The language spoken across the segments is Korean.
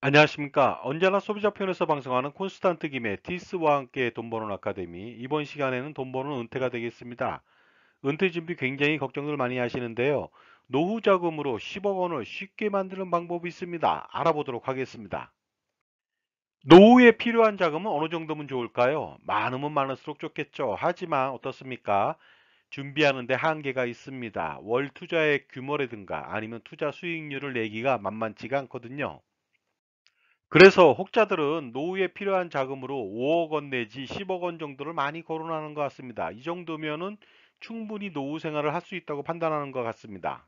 안녕하십니까. 언제나 소비자 편에서 방송하는 콘스탄트 김의 디스와 함께 돈 버는 아카데미. 이번 시간에는 돈 버는 은퇴가 되겠습니다. 은퇴 준비 굉장히 걱정들 많이 하시는데요. 노후 자금으로 10억 원을 쉽게 만드는 방법이 있습니다. 알아보도록 하겠습니다. 노후에 필요한 자금은 어느 정도면 좋을까요? 많으면 많을수록 좋겠죠. 하지만 어떻습니까? 준비하는데 한계가 있습니다. 월 투자의 규모라든가 아니면 투자 수익률을 내기가 만만치가 않거든요. 그래서 혹자들은 노후에 필요한 자금으로 5억 원 내지 10억 원 정도를 많이 거론하는 것 같습니다. 이 정도면은 충분히 노후 생활을 할 수 있다고 판단하는 것 같습니다.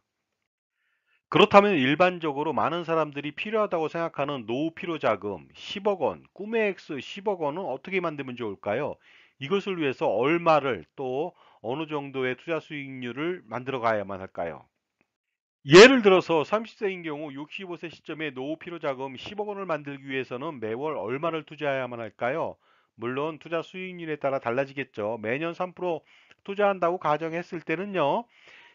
그렇다면 일반적으로 많은 사람들이 필요하다고 생각하는 노후 필요 자금 10억 원, 꿈의 액수 10억 원은 어떻게 만들면 좋을까요? 이것을 위해서 얼마를 또 어느 정도의 투자 수익률을 만들어 가야만 할까요? 예를 들어서 30세인 경우 65세 시점에 노후 필요 자금 10억 원을 만들기 위해서는 매월 얼마를 투자해야만 할까요? 물론 투자 수익률에 따라 달라지겠죠. 매년 3% 투자한다고 가정했을 때는요.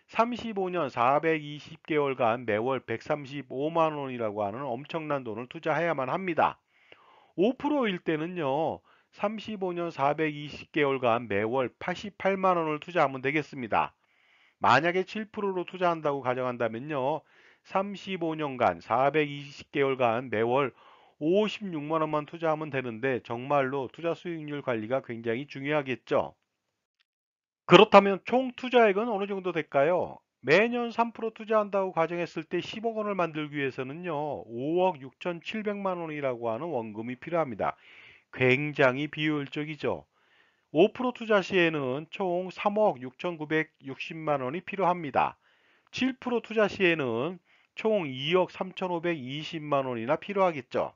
35년 420개월간 매월 135만 원이라고 하는 엄청난 돈을 투자해야만 합니다. 5%일 때는요. 35년 420개월간 매월 88만 원을 투자하면 되겠습니다. 만약에 7%로 투자한다고 가정한다면요. 35년간 420개월간 매월 56만 원만 투자하면 되는데 정말로 투자 수익률 관리가 굉장히 중요하겠죠. 그렇다면 총 투자액은 어느 정도 될까요? 매년 3% 투자한다고 가정했을 때 10억 원을 만들기 위해서는요. 5억 6,700만 원이라고 하는 원금이 필요합니다. 굉장히 비효율적이죠. 5% 투자 시에는 총 3억 6,960만 원이 필요합니다. 7% 투자 시에는 총 2억 3,520만 원이나 필요하겠죠.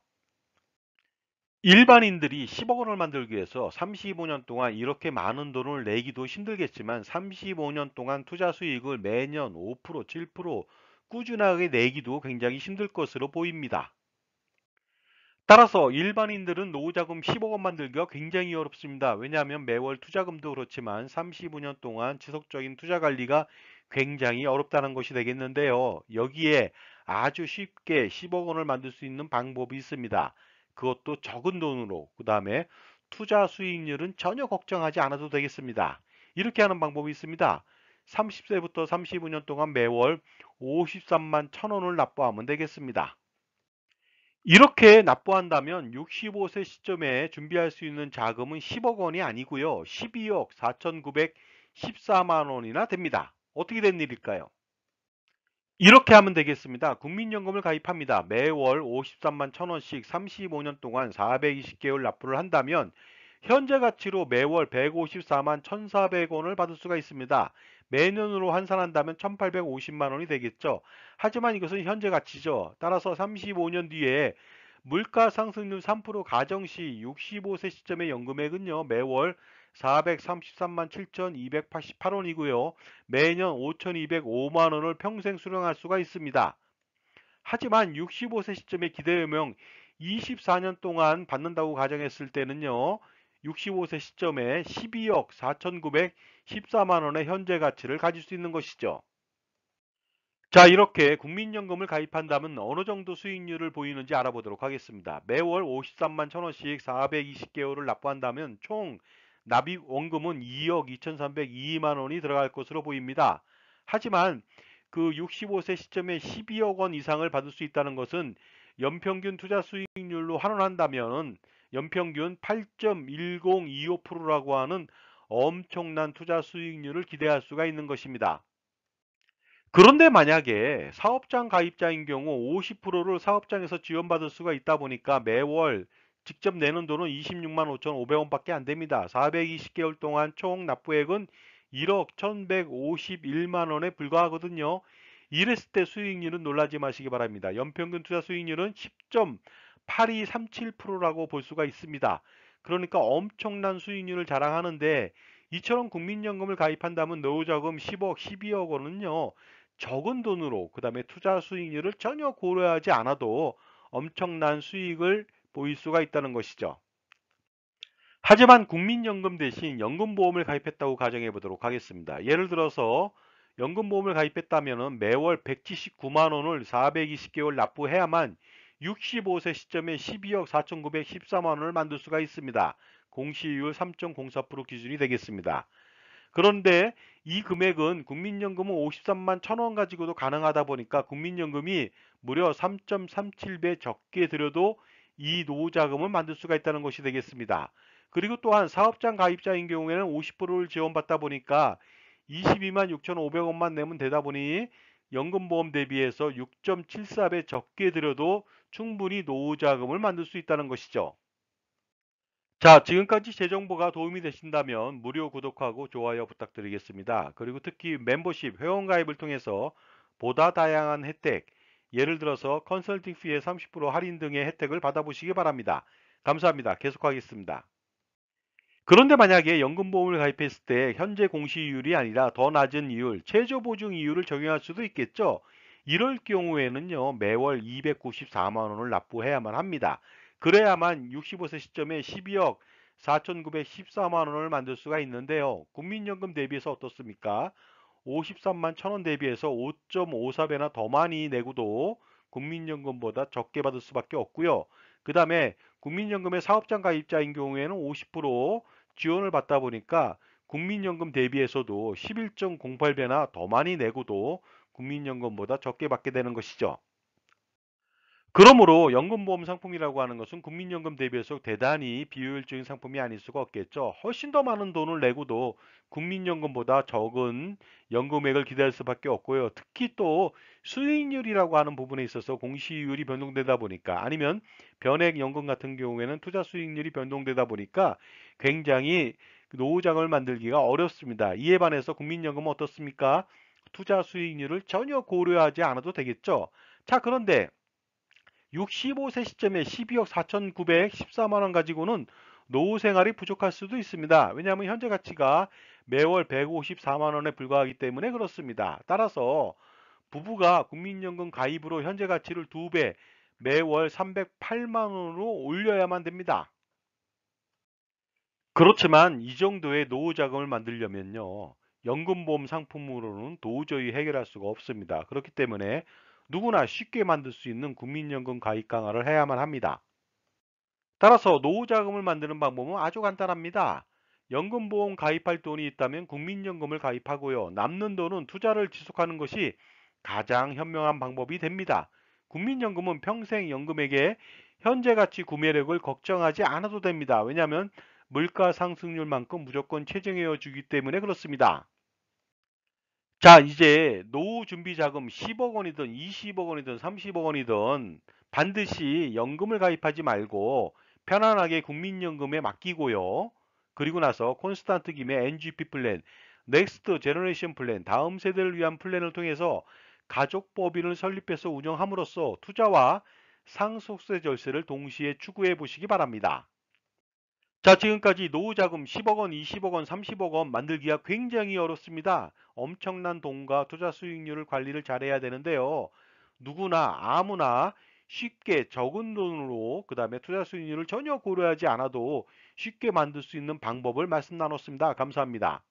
일반인들이 10억 원을 만들기 위해서 35년 동안 이렇게 많은 돈을 내기도 힘들겠지만 35년 동안 투자 수익을 매년 5%, 7% 꾸준하게 내기도 굉장히 힘들 것으로 보입니다. 따라서 일반인들은 노후자금 10억원 만들기가 굉장히 어렵습니다. 왜냐하면 매월 투자금도 그렇지만 35년 동안 지속적인 투자 관리가 굉장히 어렵다는 것이 되겠는데요. 여기에 아주 쉽게 10억 원을 만들 수 있는 방법이 있습니다. 그것도 적은 돈으로 그 다음에 투자 수익률은 전혀 걱정하지 않아도 되겠습니다. 이렇게 하는 방법이 있습니다. 30세부터 35년 동안 매월 53만 1 0 0 0원을 납부하면 되겠습니다. 이렇게 납부한다면 65세 시점에 준비할 수 있는 자금은 10억 원이 아니고요. 12억 4,914만 원이나 됩니다. 어떻게 된 일일까요? 이렇게 하면 되겠습니다. 국민연금을 가입합니다. 매월 53만 1,000원씩 35년 동안 420개월 납부를 한다면 현재 가치로 매월 154만 1,400원을 받을 수가 있습니다. 매년으로 환산한다면 1,850만 원이 되겠죠. 하지만 이것은 현재 가치죠. 따라서 35년 뒤에 물가 상승률 3% 가정시 65세 시점의 연금액은요. 매월 433만 7,288원이고요. 매년 5,205만 원을 평생 수령할 수가 있습니다. 하지만 65세 시점의 기대금명 24년 동안 받는다고 가정했을 때는요. 65세 시점에 12억 4,914만원의 현재 가치를 가질 수 있는 것이죠. 자 이렇게 국민연금을 가입한다면 어느 정도 수익률을 보이는지 알아보도록 하겠습니다. 매월 53만 1 0 0 0원씩 420개월을 납부한다면 총 납입원금은 2억 2302만원이 들어갈 것으로 보입니다. 하지만 그 65세 시점에 12억 원 이상을 받을 수 있다는 것은 연평균 투자 수익률로 환원한다면 연평균 8.1025%라고 하는 엄청난 투자 수익률을 기대할 수가 있는 것입니다. 그런데 만약에 사업장 가입자인 경우 50%를 사업장에서 지원받을 수가 있다 보니까 매월 직접 내는 돈은 26만 5,500원 밖에 안 됩니다. 420개월 동안 총 납부액은 1억 1,151만 원에 불과하거든요. 이랬을 때 수익률은 놀라지 마시기 바랍니다. 연평균 투자 수익률은 10. 8237%라고 볼 수가 있습니다. 그러니까 엄청난 수익률을 자랑하는데 이처럼 국민연금을 가입한다면 노후자금 10억, 12억 원은요. 적은 돈으로 그 다음에 투자 수익률을 전혀 고려하지 않아도 엄청난 수익을 보일 수가 있다는 것이죠. 하지만 국민연금 대신 연금보험을 가입했다고 가정해 보도록 하겠습니다. 예를 들어서 연금보험을 가입했다면 매월 179만원을 420개월 납부해야만 65세 시점에 12억 4,913만원을 만들 수가 있습니다. 공시율 3.04% 기준이 되겠습니다. 그런데 이 금액은 국민연금은 53만 1천원 가지고도 가능하다 보니까 국민연금이 무려 3.37배 적게 들여도 이 노후자금을 만들 수가 있다는 것이 되겠습니다. 그리고 또한 사업장 가입자인 경우에는 50%를 지원받다 보니까 22만 6,500원만 내면 되다 보니 연금보험 대비해서 6.74배 적게 들여도 충분히 노후 자금을 만들 수 있다는 것이죠. 자, 지금까지 제 정보가 도움이 되신다면 무료 구독하고 좋아요 부탁드리겠습니다. 그리고 특히 멤버십 회원 가입을 통해서 보다 다양한 혜택, 예를 들어서 컨설팅 피의 30% 할인 등의 혜택을 받아보시기 바랍니다. 감사합니다. 계속하겠습니다. 그런데 만약에 연금보험을 가입했을 때 현재 공시이율이 아니라 더 낮은 이율, 최저보증이율을 적용할 수도 있겠죠. 이럴 경우에는요. 매월 294만원을 납부해야만 합니다. 그래야만 65세 시점에 12억 4,914만원을 만들 수가 있는데요. 국민연금 대비해서 어떻습니까? 53만 천원 대비해서 5.54배나 더 많이 내고도 국민연금보다 적게 받을 수밖에 없고요. 그 다음에 국민연금의 사업장 가입자인 경우에는 50% 지원을 받다 보니까 국민연금 대비해서도 11.08배나 더 많이 내고도 국민연금보다 적게 받게 되는 것이죠. 그러므로 연금보험 상품이라고 하는 것은 국민연금 대비해서 대단히 비효율적인 상품이 아닐 수가 없겠죠. 훨씬 더 많은 돈을 내고도 국민연금보다 적은 연금액을 기대할 수밖에 없고요. 특히 또 수익률이라고 하는 부분에 있어서 공시율이 변동되다 보니까 아니면 변액연금 같은 경우에는 투자 수익률이 변동되다 보니까 굉장히 노후장을 만들기가 어렵습니다. 이에 반해서 국민연금은 어떻습니까? 투자 수익률을 전혀 고려하지 않아도 되겠죠. 자 그런데 65세 시점에 12억 4,914만원 가지고는 노후 생활이 부족할 수도 있습니다. 왜냐하면 현재 가치가 매월 154만원에 불과하기 때문에 그렇습니다. 따라서 부부가 국민연금 가입으로 현재 가치를 2배 매월 308만원으로 올려야만 됩니다. 그렇지만 이 정도의 노후 자금을 만들려면요. 연금보험 상품으로는 도저히 해결할 수가 없습니다. 그렇기 때문에 누구나 쉽게 만들 수 있는 국민연금 가입 강화를 해야만 합니다. 따라서 노후자금을 만드는 방법은 아주 간단합니다. 연금보험 가입할 돈이 있다면 국민연금을 가입하고요. 남는 돈은 투자를 지속하는 것이 가장 현명한 방법이 됩니다. 국민연금은 평생 연금에게 현재 가치 구매력을 걱정하지 않아도 됩니다. 왜냐하면 물가 상승률만큼 무조건 체증해주기 때문에 그렇습니다. 자, 이제 노후 준비 자금 10억 원이든 20억 원이든 30억 원이든 반드시 연금을 가입하지 말고 편안하게 국민연금에 맡기고요. 그리고 나서 콘스탄트 김의 NGP 플랜, 넥스트 제너레이션 플랜, 다음 세대를 위한 플랜을 통해서 가족 법인을 설립해서 운영함으로써 투자와 상속세 절세를 동시에 추구해 보시기 바랍니다. 자 지금까지 노후자금 10억원, 20억원, 30억원 만들기가 굉장히 어렵습니다. 엄청난 돈과 투자 수익률을 관리를 잘해야 되는데요. 누구나 아무나 쉽게 적은 돈으로 그 다음에 투자 수익률을 전혀 고려하지 않아도 쉽게 만들 수 있는 방법을 말씀 나눴습니다. 감사합니다.